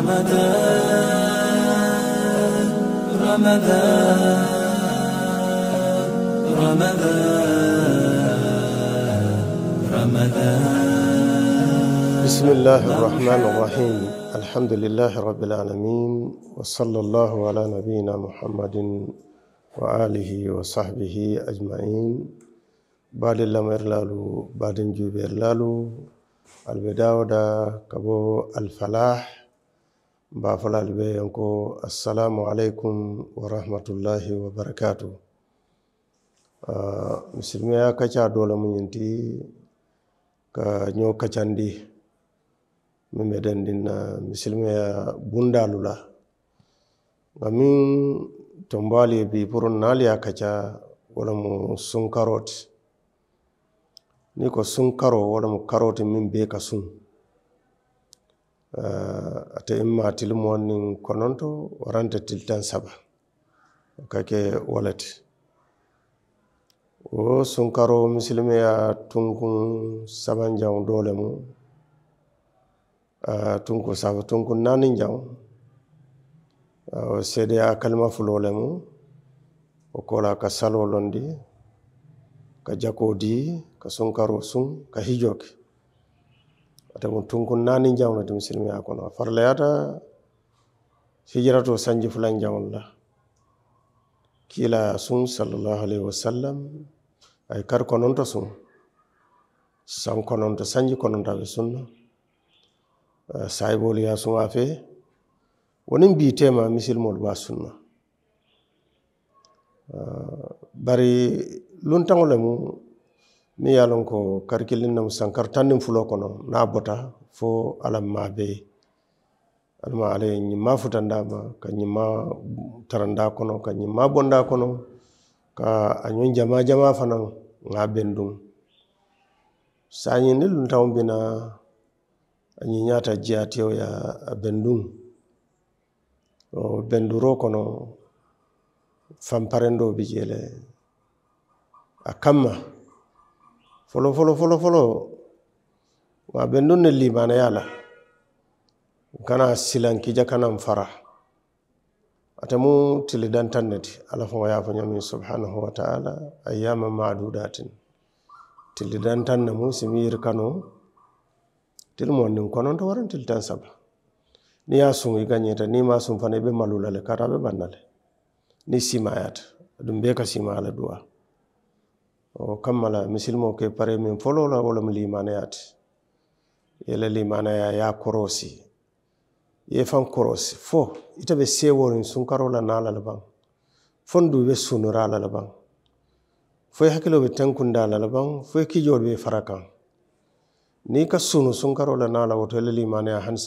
رمضان رمضان رمضان رمضان بسم الله الرحمن الرحيم الحمد لله رب العالمين وصلى الله على نبينا محمد وآله وصحبه أجمعين بعد الله ميرلالو بعد نجوبر لالو البداوة كبو الفلاح bafalal be yanko assalamu alaikum wa rahmatullahi wa barakatu uh, ah, misilimiya kaca dole muñinti ka ño kacandi mi meden dinna misilimiya bundalula nga min tombali bi pour naaliya kaca wala mu sun karoti ni ko sun karo wolamu mu karoti min be ka sun Eh, ate imma tilimoon nin kononto warante tiltan saba o kake wolete wo sunkaro misilimeya tunkun sabanjaŋ doole mu eh, tunku saba tunku naanin jaŋ eh, wo seedeya kalima fulo le mu wo koola ka saloo londi ka jakoo dii ka sunkaro sun ka hijoo ke atemo tunkun naani jawol tem silmiya kono farlayata hijirato sanji fulan jawol la kiila sun sallallahu alayhi wa sallam ay kar kononto sun san kononto sanji konontaɓe sunna eh, sahibolu ya sun afe wonin biitema misilmol ba sunna eh, bari luntaŋo lemu ni ye a lon ko kari nam sankar tan fulo kono n'a bota fo ala ma be alama ala ye ɲimma futanda ma ka ɲimma taranda kono ka ɲimma bonda kono ka a ɲon jama jama fana ŋa ben dun ni luntaŋo bina a ɲiɲata jiyatewo ya a ben dun benduro kono fanparendo bi jele a kamma fɔlɔ fɔlɔ fɔlɔ fɔlɔ wa bɛ don ne limanaya la kana silankija kana fara ate mu tili dantan ne ti ala fo ya fo ñami subhanahu wa taala ayyama madudatin tili dantan ne mu simi kano til mo nin kononto waran til tan saba ni ya sun i gañeta ni ma sun fana be malula le kata be banna ni simayata ɗum be ka sima duwa o kamma la misilimo ke pare min folo la wo lemu limanayati ye la limanaya ye a korosi ye faŋ korosi fo ite be seeworiŋ sunkaro la naa la le baŋ fon du be sunura la le baŋ fo ye hakkilo be tenkunda la le baŋ fo ye kijoolu be fara kaŋ niŋ ka sunu sunkaro la naa la woto ye la limanaya hani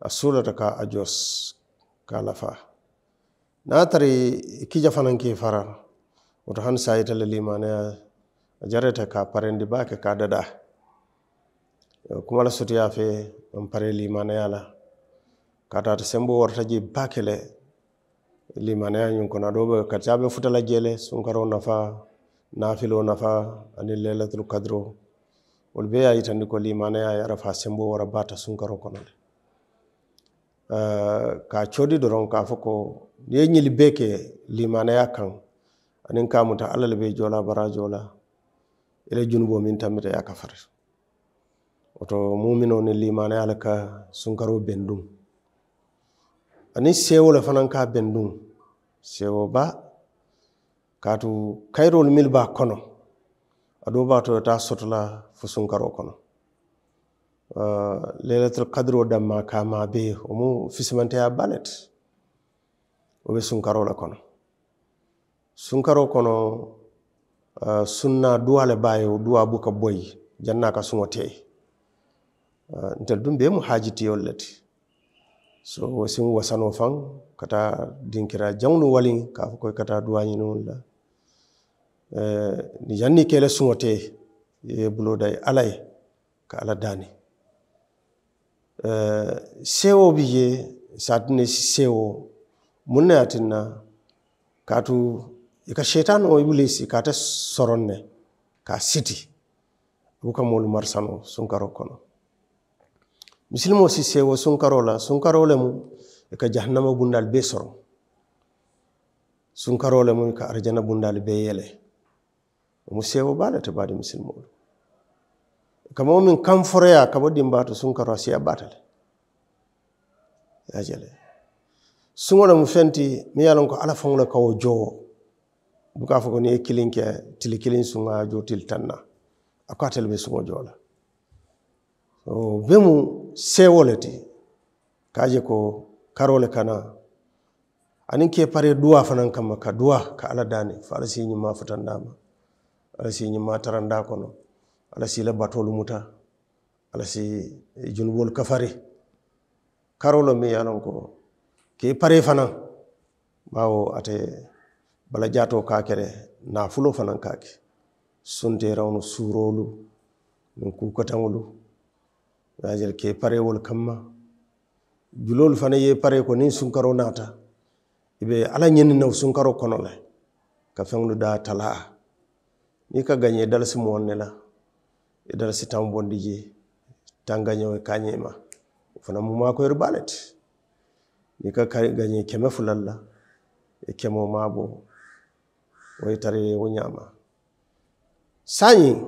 a suulata ka a jos ka a lafa niŋ a tari kija fanaŋ ke fara woto han sayitale limanaya jarete ka parendi bake ka dada kumala sotiya fe on pare limanaya la katata sembo warta je bake le limanaya ñun kono aɗo ɓe katiyaɓe futala jeele sunkaro nafa nafilo nafa ani lelatul kadro wol be ya yitandi ko limanaya yara fa sembo wara bata sunkaro kono le eh, ka coodi doron ka fo ko ni ye ñili be ke limanaya kan anin kamuta allah le be jola bara jola ele junubo min tammita ya kafar oto mumino ni limana ye ala ka sunkaro bendum ani sewo le fanan ka bendum sewo ba kaatu kayrol mil ba kono ado bato ta sotola fo sunkaro kono uh, ah, lelatal kadiro damma kama be omu fisimanteya balet obe sunkaro le kono sunkaro kono uh, sunna duwale bayo duwa buka boyi janna ka suŋo tey uh, ntel dum be mu hajitiyol leti so wosin wasano faŋ kata dinkira jaŋnu waliŋ ka fo koy kata duwañiniŋol la uh, ni janni kele suŋo tey ye bulo day ala ka ala daani uh, sewo bi je satine sewo mun ne atinna kaatu ika ka shetan o ibilisi ka ate ka siti buka moolu marisano sunkaro kono misilimo si sewo sunkaro la sunkaro le mu jahannama bundal bee soro sunkaro le mu i ka arjana bundal bee yele omu sewo baa te baadi misilimoolu kama wo min kanforoya ka bo dimbaato sunkaro a siya yajele suŋo le fenti miŋ ye a ala faŋo le ka jowo bu kaa fɔ ko n'i ye kelen kɛ tili kelen sunga jo tili tan na a be sungo jo la bemu sewo le ko karo kana anin ke pare duwa fanan kama ka duwa ka ala dane fa ala si ñimma futandama ala si ñimma taranda kono ala si la batolu muta ala si eh, junubol kafari karolo mi ye ko ke pare fana bawo ate bala jaato ka kere naafulo fanaŋ ka ke sunteeraŋolu suuroolu niŋ kuukataŋolu ye a ka i pareewolu kamma juloolu fanaŋ ye i paree ko niŋ sunkaroo naata i be ala ñiniŋ na sunkaroo kono le ka feŋolu daa talaa niŋ ka gañe i moolu ne la i dala taŋ bondi jee taŋ gañoo i ka a wo fanaŋ mu maakoyiri baa le ti niŋ ka gañe keme fulaŋ la i kemoo maaboo wo ñaama ويتري ونعمة ساني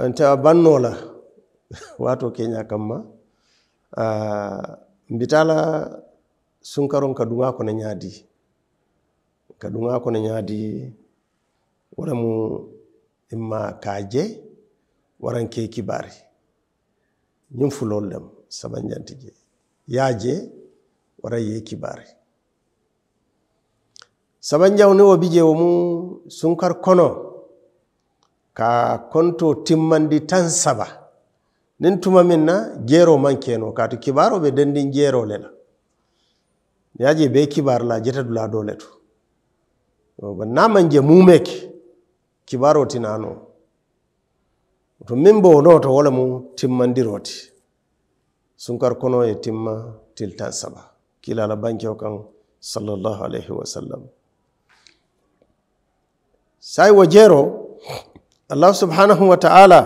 la waatoo ah, واتو كينيا كما la sunkaron ka duŋa kono ñaadi ka duŋa kono ñaadi wala mu imma kaaje waran ke kibaari ñiŋ fuloolu lem sabanjanti je ye a je wara ye kibaari sabanjaw ni wo bijewo mu sunkar kono ka konto timmandi tan saba nin tuma min na jeero mankeno kaatu kibaro be dendin jeero lela yaje be kibar la jeta dula dole to ba naman je mumeke kibaro tinano to min bo no to wala mu timmandiroti sunkar kono e timma til tan saba kilala banke kan sallallahu alaihi wasallam sai wajero allah subhanahu wa ta'ala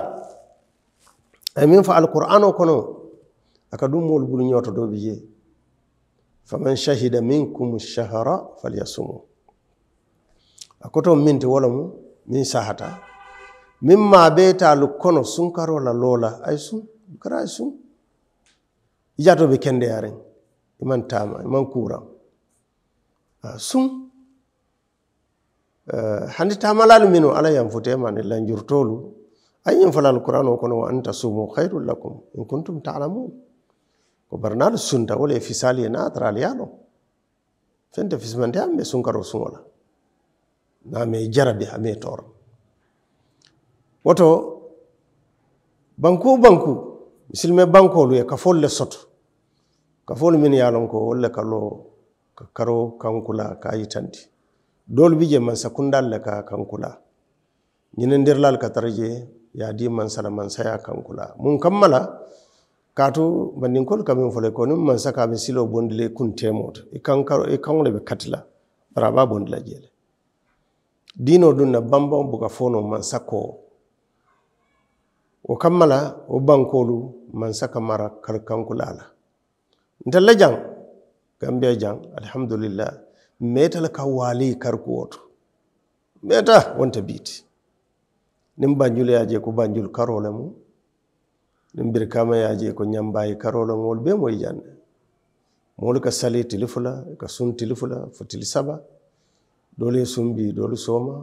amin fa alqur'ano kono aka ɗum wol ɓuri ñooto dow faman shahida minkum shahara falyasum akoto minti te wala mu min sahata mimma beta lu kono sunkarola loola ay sun kara ay sun ijato be kende yare iman tama iman kura sun hande tamalalu min ala yanfutema nde lanjurtolu an yin falal qur'an o kono wa anta sumu khairul lakum in kuntum ta'lamun ko barnal sunta wala fisali na tral yalo fismande ambe sunkaro sunwala na me jarabi ame tor woto banku banku misilme bankolu e kafolle soto kafol min yalon ko wolle kalo karo kankula kayitandi dol bije mansa kundal la ka kankula ñinen derlal ka tarje ya di mansa la mansa ya kankula mun kammala katu bandinkol kamin fole ko nin mansa ka min silo bondile kuntemota e kankaro e kanle be katila bara ba bondila jele dino dun na bambam buka fono mansa ko o kammala o bankolu mansa ka mara kalkankula la ntalla jang gambia jang alhamdulillah metal ka wali karku woto beta wonta biiti nin banjul yaje ko banjul karole mu nin birkama yaje ko ñambayi karole ngol be moye jande moolu ka sali tilifula ka sun tilifula futili saba dole sumbi dole soma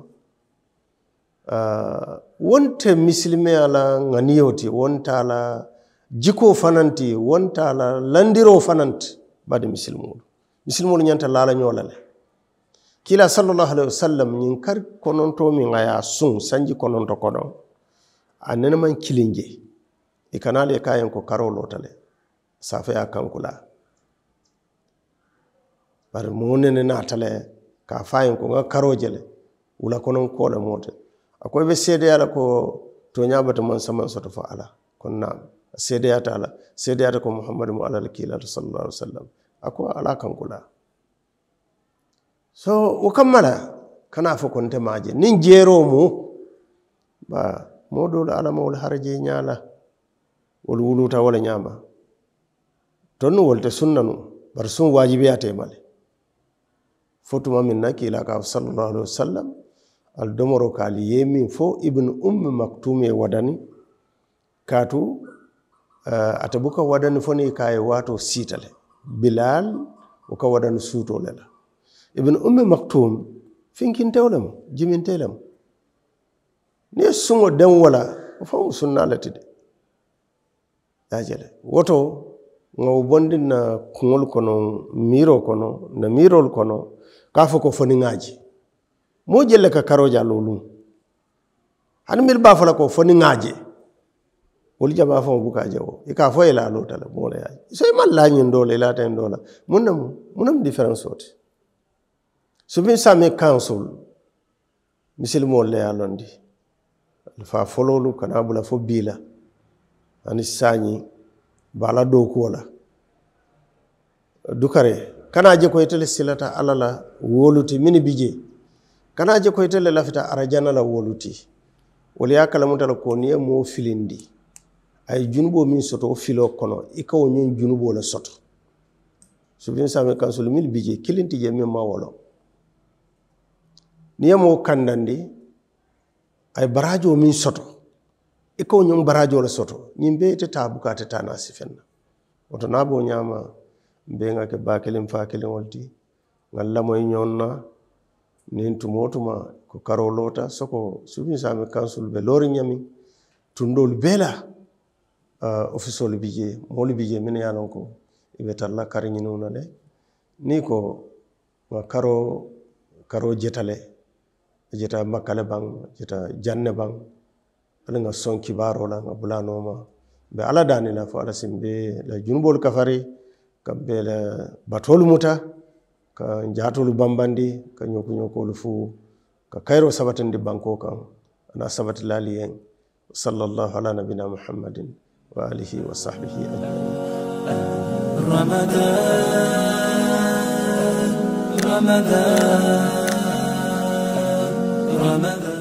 uh, ah, wonte misilimeya la ŋaniyo ti wonta la jiko fananti wonta ala landiro fananti badi misilimolu misilimolu ñanta laala ñoo la kila sallallahu alaihi wasallam ñiŋ kar konon to min aya sun sanji konon to a annan man kilinje i kana kayan ka ko karo lotale safa ya kan kula kankula bari ne na tale ka fayin ko karo jele je konon wula konoŋ koo le moo te a ko i be seedeya la ko tooñaa bata maŋ samaŋ soto fo ala kono naam seedeyata ala seedeyata ko muhammadu mu ala le sallallahu alaihi wasallam a ko ala kankula so wo kammala kana fo konte maje nin jeero mu ba moodoolu alamawol harje ñaala wol wuluta wala ñaama tonnu wolte sunna nu bar sun waajibiyatemale fo tuma min na kiila ka salallahu alihi wasallam al domoro kaali ye min fo ibnu umme maktumee wadani kaatu uh, eh, ata buka wadani foni kaye waato siitale bilal wo ka wadani suutole la ibn ummi maktum finkintewolem jimintewolem ni suŋo den wala wo sunna le ti de yaajele woto ŋa wo bondi na kuŋolu kono miiro kono na miirolu kono ka a fo ko foniŋaaji moo je le ka karoo je a looluŋ hani milu be a fo la ko foniŋaa je wolu jamaa faŋo buka a je wo i ka a fo ye le loota le moo le ye a je so i maŋ laa ñiŋ doo la i laata ñiŋ doo la muŋ ne mu muŋ ne mu diferensoo ti so min same kansol misilimoolu le ye londi alfa fololu kana bula fo biila ani sañi bala dokuwo la dukare kana je ko itele silata ala la woluti mini bije kana je ko itele lafita arajana la woluti wala ya kalamuta la ko niye mo filindi ay junubo min soto o filo kono i ka wo ñin junubo la soto subin same kansol mil bije kilinti je min ma wolo niyamo kandandi ay barajo min soto e ikaw ñom barajo la soto ñimbe teta bukate tana sifenna woto nabo ñama mbenga ke bakelin fakelin wolti ngal lamoy e ñonna nin tumotuma ko karo lota soko subisami kansul be lori ñami tundol bela uh, officeol bije mol bije min yalon ko ibe e talla kar ñinuna le ni ko ma karo karo jetale যেটা makale bang যেটা janne bang ala nga sɔn kibaro la nga bula noma ma ala dani la fo ala simbe be la junbol kafari ka be la batol muta ka njatul bambandi ka ɲokuɲokolu fu ka kayiro di banko kan ana sabatilali yen sallallahu ala nabina muhammadin wa alihi wa sahbihi ramadan ramadan رمضان